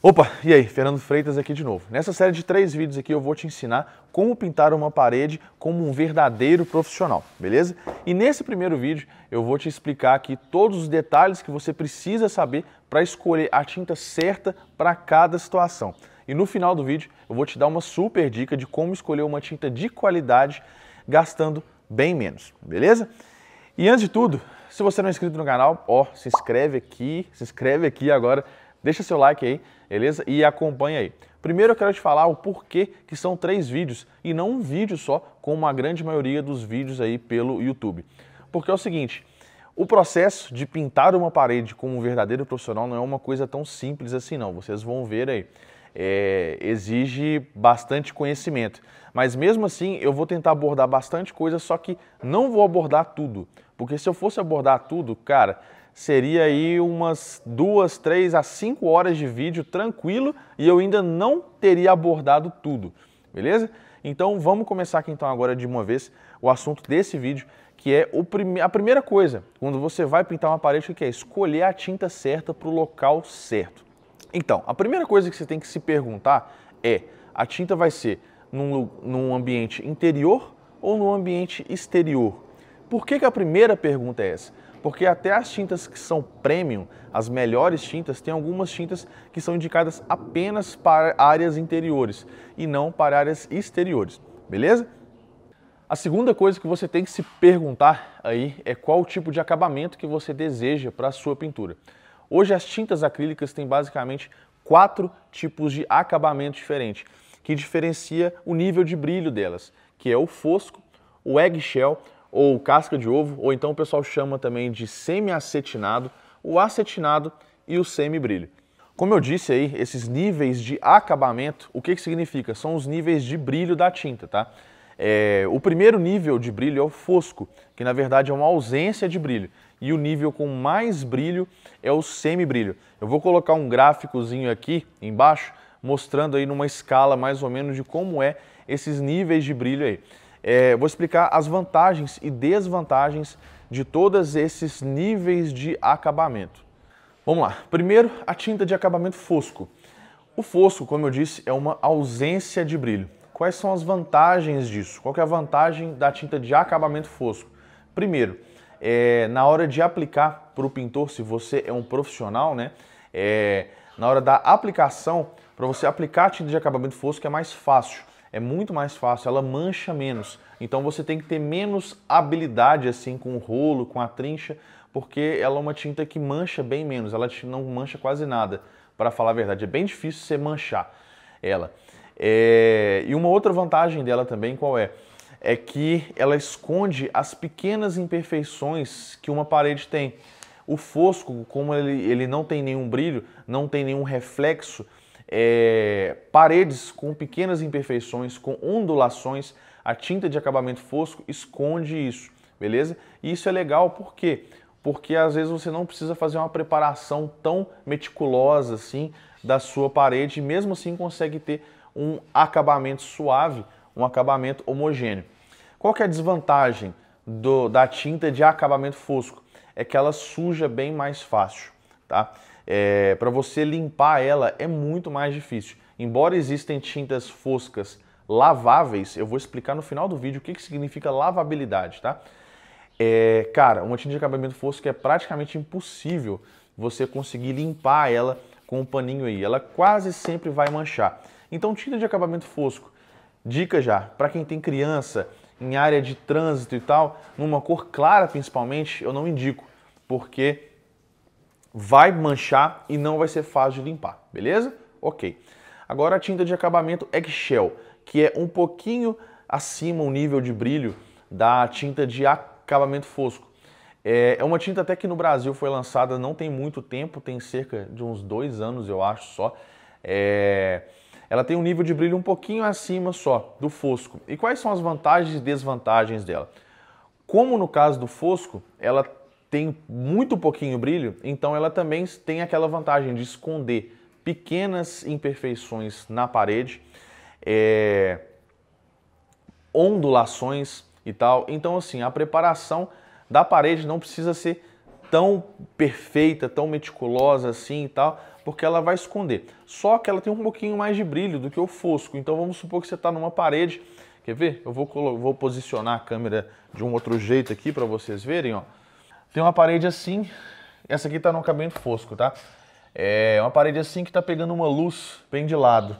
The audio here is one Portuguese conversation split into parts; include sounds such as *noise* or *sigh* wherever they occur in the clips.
Opa, e aí, Fernando Freitas aqui de novo. Nessa série de três vídeos aqui eu vou te ensinar como pintar uma parede como um verdadeiro profissional, beleza? E nesse primeiro vídeo eu vou te explicar aqui todos os detalhes que você precisa saber para escolher a tinta certa para cada situação. E no final do vídeo eu vou te dar uma super dica de como escolher uma tinta de qualidade gastando bem menos, beleza? E antes de tudo, se você não é inscrito no canal, ó, se inscreve aqui, se inscreve aqui agora Deixa seu like aí, beleza? E acompanha aí. Primeiro eu quero te falar o porquê que são três vídeos e não um vídeo só, como a grande maioria dos vídeos aí pelo YouTube. Porque é o seguinte, o processo de pintar uma parede como um verdadeiro profissional não é uma coisa tão simples assim não, vocês vão ver aí. É, exige bastante conhecimento. Mas mesmo assim, eu vou tentar abordar bastante coisa, só que não vou abordar tudo. Porque se eu fosse abordar tudo, cara, seria aí umas duas, três a cinco horas de vídeo tranquilo e eu ainda não teria abordado tudo, beleza? Então vamos começar aqui então agora de uma vez o assunto desse vídeo, que é prime a primeira coisa, quando você vai pintar uma parede, que é escolher a tinta certa para o local certo. Então, a primeira coisa que você tem que se perguntar é, a tinta vai ser num, num ambiente interior ou num ambiente exterior? Por que, que a primeira pergunta é essa? Porque até as tintas que são premium, as melhores tintas, tem algumas tintas que são indicadas apenas para áreas interiores e não para áreas exteriores, beleza? A segunda coisa que você tem que se perguntar aí é qual o tipo de acabamento que você deseja para a sua pintura. Hoje as tintas acrílicas têm basicamente quatro tipos de acabamento diferente, que diferencia o nível de brilho delas, que é o fosco, o eggshell, ou casca de ovo, ou então o pessoal chama também de semiacetinado, o acetinado e o semibrilho. Como eu disse aí, esses níveis de acabamento, o que, que significa? São os níveis de brilho da tinta, tá? É, o primeiro nível de brilho é o fosco, que na verdade é uma ausência de brilho. E o nível com mais brilho é o semibrilho. Eu vou colocar um gráficozinho aqui embaixo, mostrando aí numa escala mais ou menos de como é esses níveis de brilho aí. É, vou explicar as vantagens e desvantagens de todos esses níveis de acabamento. Vamos lá. Primeiro, a tinta de acabamento fosco. O fosco, como eu disse, é uma ausência de brilho. Quais são as vantagens disso? Qual é a vantagem da tinta de acabamento fosco? Primeiro, é, na hora de aplicar para o pintor, se você é um profissional, né? É, na hora da aplicação, para você aplicar a tinta de acabamento fosco é mais fácil é muito mais fácil, ela mancha menos. Então você tem que ter menos habilidade assim com o rolo, com a trincha, porque ela é uma tinta que mancha bem menos, ela não mancha quase nada, para falar a verdade. É bem difícil você manchar ela. É... E uma outra vantagem dela também, qual é? É que ela esconde as pequenas imperfeições que uma parede tem. O fosco, como ele, ele não tem nenhum brilho, não tem nenhum reflexo, é, paredes com pequenas imperfeições, com ondulações, a tinta de acabamento fosco esconde isso, beleza? E isso é legal por quê? Porque às vezes você não precisa fazer uma preparação tão meticulosa assim da sua parede, e mesmo assim consegue ter um acabamento suave, um acabamento homogêneo. Qual que é a desvantagem do, da tinta de acabamento fosco? É que ela suja bem mais fácil, tá? é, para você limpar ela é muito mais difícil. Embora existem tintas foscas laváveis, eu vou explicar no final do vídeo o que, que significa lavabilidade, tá? É, cara, uma tinta de acabamento fosco é praticamente impossível você conseguir limpar ela com um paninho aí. Ela quase sempre vai manchar. Então, tinta de acabamento fosco, dica já, para quem tem criança, em área de trânsito e tal, numa cor clara principalmente, eu não indico, porque vai manchar e não vai ser fácil de limpar, beleza? Ok. Agora a tinta de acabamento Eggshell, que é um pouquinho acima o nível de brilho da tinta de acabamento fosco. É, é uma tinta até que no Brasil foi lançada não tem muito tempo, tem cerca de uns dois anos eu acho só. É... Ela tem um nível de brilho um pouquinho acima só do fosco. E quais são as vantagens e desvantagens dela? Como no caso do fosco, ela tem muito pouquinho brilho, então ela também tem aquela vantagem de esconder pequenas imperfeições na parede, é, ondulações e tal. Então, assim, a preparação da parede não precisa ser tão perfeita, tão meticulosa assim e tal, porque ela vai esconder. Só que ela tem um pouquinho mais de brilho do que o fosco. Então vamos supor que você está numa parede. Quer ver? Eu vou, vou posicionar a câmera de um outro jeito aqui para vocês verem. Ó. Tem uma parede assim, essa aqui tá num acabamento fosco, tá? É uma parede assim que tá pegando uma luz bem de lado,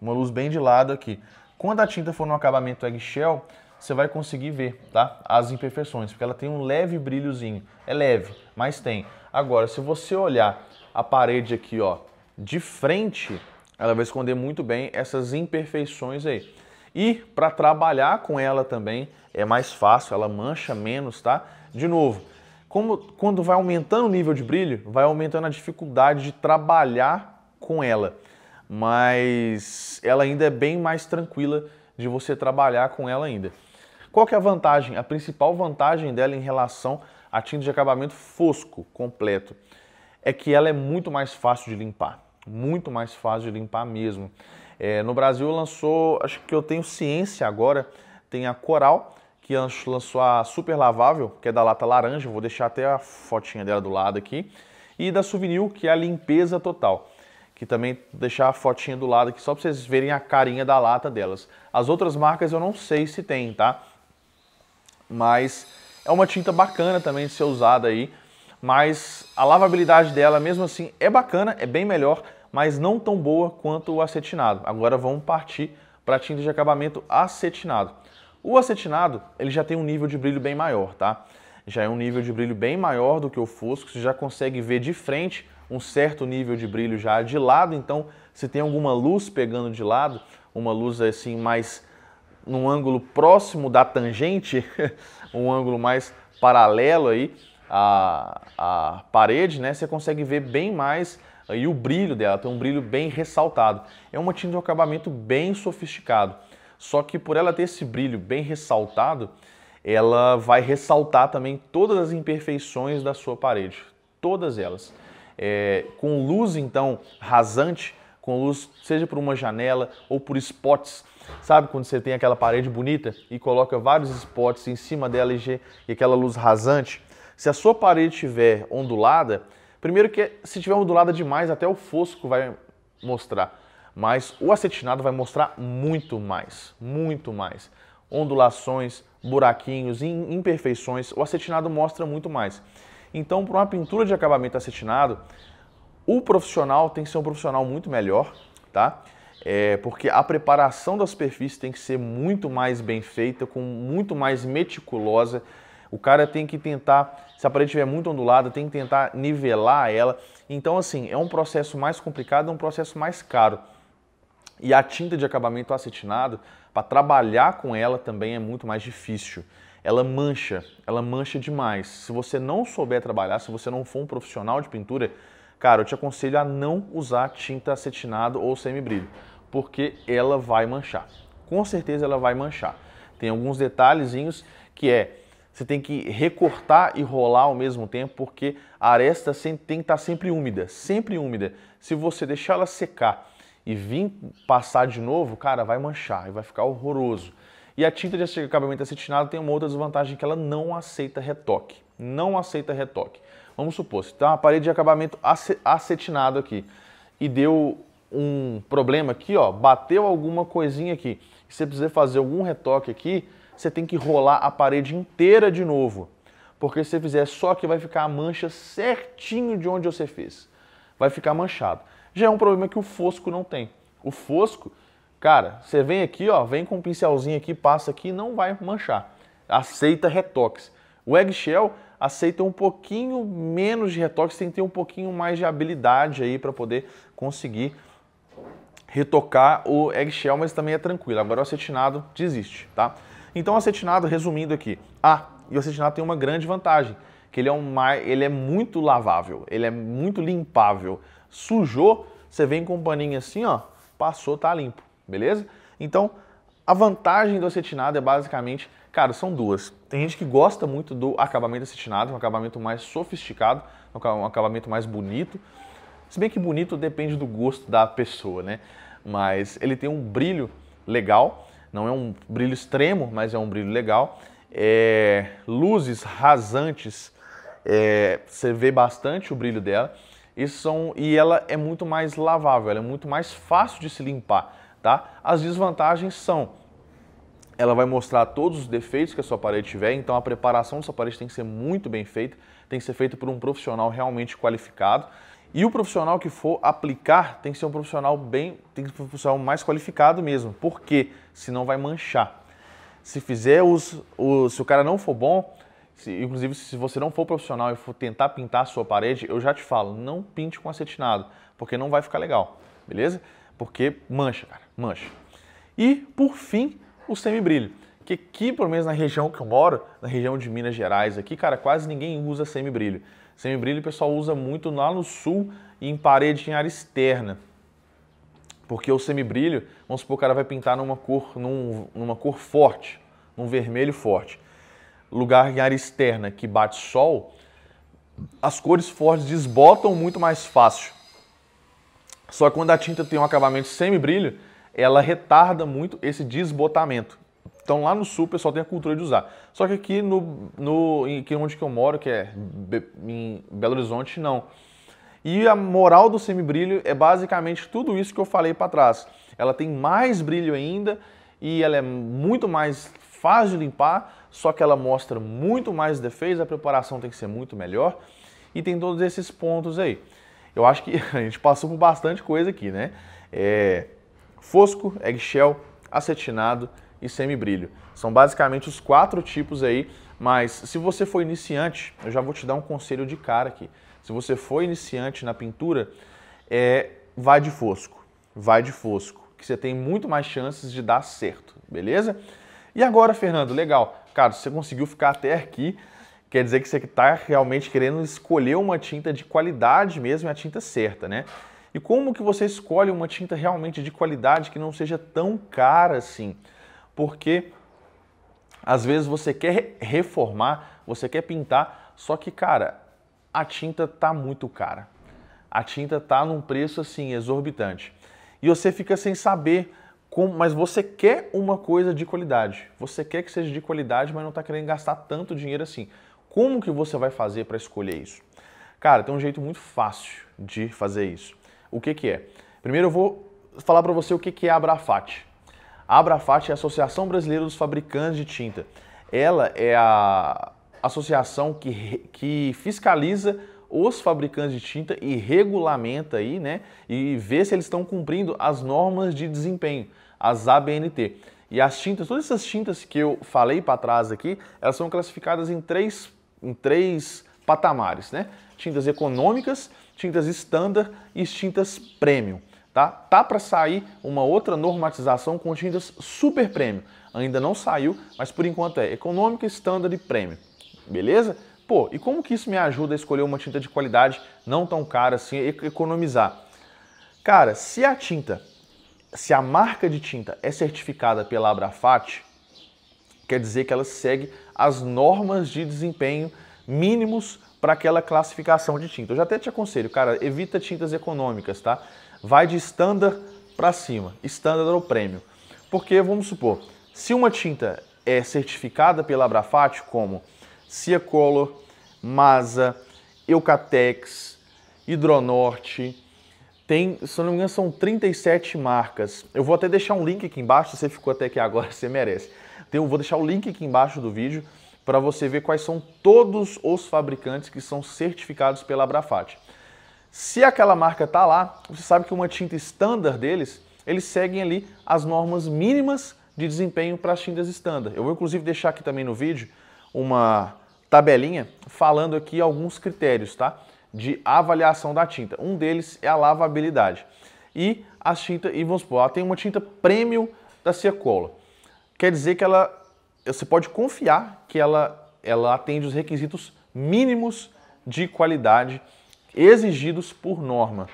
uma luz bem de lado aqui. Quando a tinta for no acabamento eggshell, você vai conseguir ver, tá? As imperfeições, porque ela tem um leve brilhozinho. É leve, mas tem. Agora, se você olhar a parede aqui, ó, de frente, ela vai esconder muito bem essas imperfeições aí. E para trabalhar com ela também é mais fácil, ela mancha menos, tá? De novo, como, quando vai aumentando o nível de brilho, vai aumentando a dificuldade de trabalhar com ela. Mas ela ainda é bem mais tranquila de você trabalhar com ela ainda. Qual que é a vantagem? A principal vantagem dela em relação à tinta de acabamento fosco completo é que ela é muito mais fácil de limpar. Muito mais fácil de limpar mesmo. É, no Brasil lançou, acho que eu tenho ciência agora, tem a Coral, que lançou a Super Lavável, que é da lata laranja, vou deixar até a fotinha dela do lado aqui, e da Souvenir, que é a limpeza total, que também deixar a fotinha do lado aqui só para vocês verem a carinha da lata delas. As outras marcas eu não sei se tem, tá? Mas é uma tinta bacana também de ser usada aí, mas a lavabilidade dela mesmo assim é bacana, é bem melhor, mas não tão boa quanto o acetinado. Agora vamos partir para a tinta de acabamento acetinado. O acetinado, ele já tem um nível de brilho bem maior, tá? Já é um nível de brilho bem maior do que o fosco, você já consegue ver de frente um certo nível de brilho já de lado, então se tem alguma luz pegando de lado, uma luz assim mais num ângulo próximo da tangente, *laughs* um ângulo mais paralelo aí à, à parede, né? Você consegue ver bem mais aí o brilho dela, tem um brilho bem ressaltado. É uma tinta de acabamento bem sofisticado. Só que por ela ter esse brilho bem ressaltado, ela vai ressaltar também todas as imperfeições da sua parede, todas elas. É, com luz então rasante, com luz seja por uma janela ou por spots, sabe quando você tem aquela parede bonita e coloca vários spots em cima dela e, aquela luz rasante, se a sua parede estiver ondulada, primeiro que se tiver ondulada demais até o fosco vai mostrar mas o acetinado vai mostrar muito mais, muito mais. Ondulações, buraquinhos, imperfeições, o acetinado mostra muito mais. Então, para uma pintura de acabamento acetinado, o profissional tem que ser um profissional muito melhor, tá? É, porque a preparação da superfície tem que ser muito mais bem feita, com muito mais meticulosa. O cara tem que tentar, se a parede estiver muito ondulada, tem que tentar nivelar ela. Então, assim, é um processo mais complicado, é um processo mais caro. E a tinta de acabamento acetinado, para trabalhar com ela também é muito mais difícil. Ela mancha, ela mancha demais. Se você não souber trabalhar, se você não for um profissional de pintura, cara, eu te aconselho a não usar tinta acetinado ou semibrilho, porque ela vai manchar. Com certeza ela vai manchar. Tem alguns detalhezinhos que é você tem que recortar e rolar ao mesmo tempo, porque a aresta tem que estar tá sempre úmida, sempre úmida. Se você deixar ela secar e vir passar de novo, cara, vai manchar e vai ficar horroroso. E a tinta de acabamento acetinado tem uma outra desvantagem que ela não aceita retoque. Não aceita retoque. Vamos supor, se tem uma parede de acabamento acetinado aqui e deu um problema aqui, ó, bateu alguma coisinha aqui, e você precisa fazer algum retoque aqui, você tem que rolar a parede inteira de novo. Porque se você fizer só que vai ficar a mancha certinho de onde você fez. Vai ficar manchado já é um problema que o fosco não tem. O fosco, cara, você vem aqui, ó, vem com um pincelzinho aqui, passa aqui, não vai manchar. Aceita retoques. O eggshell aceita um pouquinho menos de retoques, tem que ter um pouquinho mais de habilidade aí para poder conseguir retocar o eggshell, mas também é tranquilo. Agora o acetinado desiste, tá? Então o acetinado, resumindo aqui, ah, e o acetinado tem uma grande vantagem, que ele é, um, ele é muito lavável, ele é muito limpável. Sujou, você vem com um paninho assim, ó, passou, tá limpo, beleza? Então, a vantagem do acetinado é basicamente, cara, são duas. Tem gente que gosta muito do acabamento acetinado, um acabamento mais sofisticado, um acabamento mais bonito. Se bem que bonito depende do gosto da pessoa, né? Mas ele tem um brilho legal, não é um brilho extremo, mas é um brilho legal. É, luzes rasantes, é, você vê bastante o brilho dela. Esses são, e ela é muito mais lavável, ela é muito mais fácil de se limpar. Tá? As desvantagens são, ela vai mostrar todos os defeitos que a sua parede tiver, então a preparação sua parede tem que ser muito bem feita, tem que ser feita por um profissional realmente qualificado. E o profissional que for aplicar tem que ser um profissional bem, tem que ser um profissional mais qualificado mesmo, porque senão vai manchar. Se fizer os, os se o cara não for bom, se, inclusive, se você não for profissional e for tentar pintar a sua parede, eu já te falo, não pinte com acetinado, porque não vai ficar legal, beleza? Porque mancha, cara, mancha. E, por fim, o semibrilho. Que aqui, pelo menos na região que eu moro, na região de Minas Gerais aqui, cara, quase ninguém usa semibrilho. Semibrilho o pessoal usa muito lá no sul e em parede em área externa. Porque o semibrilho, vamos supor, o cara vai pintar numa cor, num, numa cor forte, num vermelho forte lugar em área externa que bate sol, as cores fortes desbotam muito mais fácil. Só que quando a tinta tem um acabamento semi-brilho, ela retarda muito esse desbotamento. Então lá no sul o pessoal tem a cultura de usar. Só que aqui no, no aqui onde que eu moro, que é em Belo Horizonte, não. E a moral do semibrilho é basicamente tudo isso que eu falei para trás. Ela tem mais brilho ainda e ela é muito mais fácil de limpar, só que ela mostra muito mais defeitos, a preparação tem que ser muito melhor e tem todos esses pontos aí. Eu acho que *laughs* a gente passou por bastante coisa aqui, né? É, fosco, eggshell, acetinado e semibrilho. São basicamente os quatro tipos aí, mas se você for iniciante, eu já vou te dar um conselho de cara aqui. Se você for iniciante na pintura, é, vai de fosco, vai de fosco, que você tem muito mais chances de dar certo, beleza? E agora, Fernando, legal. Cara, você conseguiu ficar até aqui, quer dizer que você está realmente querendo escolher uma tinta de qualidade mesmo, é a tinta certa, né? E como que você escolhe uma tinta realmente de qualidade que não seja tão cara assim? Porque às vezes você quer reformar, você quer pintar, só que, cara, a tinta tá muito cara. A tinta tá num preço assim exorbitante. E você fica sem saber com, mas você quer uma coisa de qualidade. Você quer que seja de qualidade, mas não está querendo gastar tanto dinheiro assim. Como que você vai fazer para escolher isso? Cara, tem um jeito muito fácil de fazer isso. O que, que é? Primeiro eu vou falar para você o que, que é a Abrafat. A Abrafat é a Associação Brasileira dos Fabricantes de Tinta. Ela é a associação que, que fiscaliza os fabricantes de tinta e regulamenta aí, né? E vê se eles estão cumprindo as normas de desempenho, as ABNT. E as tintas, todas essas tintas que eu falei para trás aqui, elas são classificadas em três, em três patamares, né? Tintas econômicas, tintas standard e tintas premium. Tá, tá para sair uma outra normatização com tintas super premium. Ainda não saiu, mas por enquanto é econômica, standard e premium. Beleza? Pô, e como que isso me ajuda a escolher uma tinta de qualidade não tão cara assim, economizar? Cara, se a tinta, se a marca de tinta é certificada pela Abrafat, quer dizer que ela segue as normas de desempenho mínimos para aquela classificação de tinta. Eu já até te aconselho, cara, evita tintas econômicas, tá? Vai de standard para cima, standard ou prêmio. Porque vamos supor, se uma tinta é certificada pela Abrafat como Cia Color, Masa, Eucatex, Hidronorte. Tem, se não me engano, são 37 marcas. Eu vou até deixar um link aqui embaixo, se você ficou até aqui agora, *laughs* você merece. Então, eu vou deixar o link aqui embaixo do vídeo para você ver quais são todos os fabricantes que são certificados pela Abrafate. Se aquela marca está lá, você sabe que uma tinta standard deles, eles seguem ali as normas mínimas de desempenho para as tintas standard. Eu vou inclusive deixar aqui também no vídeo uma tabelinha falando aqui alguns critérios tá? de avaliação da tinta. Um deles é a lavabilidade. E a tinta e vamos supor, ela tem uma tinta premium da Ciacola. Quer dizer que ela, você pode confiar que ela, ela atende os requisitos mínimos de qualidade exigidos por norma.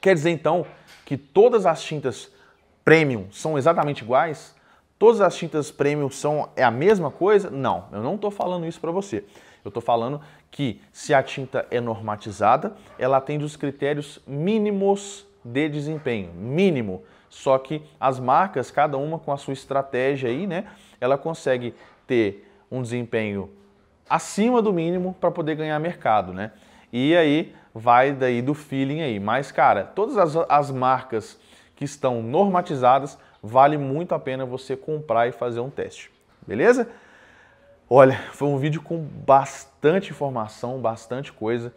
Quer dizer então que todas as tintas premium são exatamente iguais? todas as tintas premium são é a mesma coisa? Não, eu não estou falando isso para você. Eu estou falando que se a tinta é normatizada, ela atende os critérios mínimos de desempenho, mínimo. Só que as marcas, cada uma com a sua estratégia aí, né, ela consegue ter um desempenho acima do mínimo para poder ganhar mercado, né? E aí vai daí do feeling aí. Mas cara, todas as, as marcas que estão normatizadas vale muito a pena você comprar e fazer um teste, beleza? Olha, foi um vídeo com bastante informação, bastante coisa.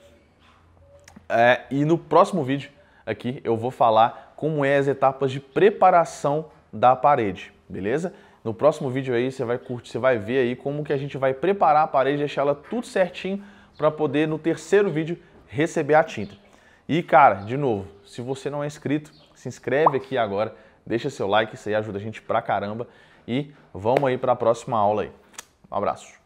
É, e no próximo vídeo aqui eu vou falar como é as etapas de preparação da parede, beleza? No próximo vídeo aí você vai curtir, você vai ver aí como que a gente vai preparar a parede, deixar ela tudo certinho para poder no terceiro vídeo receber a tinta. E cara, de novo, se você não é inscrito, se inscreve aqui agora Deixa seu like, isso aí ajuda a gente pra caramba. E vamos aí para a próxima aula aí. Um abraço.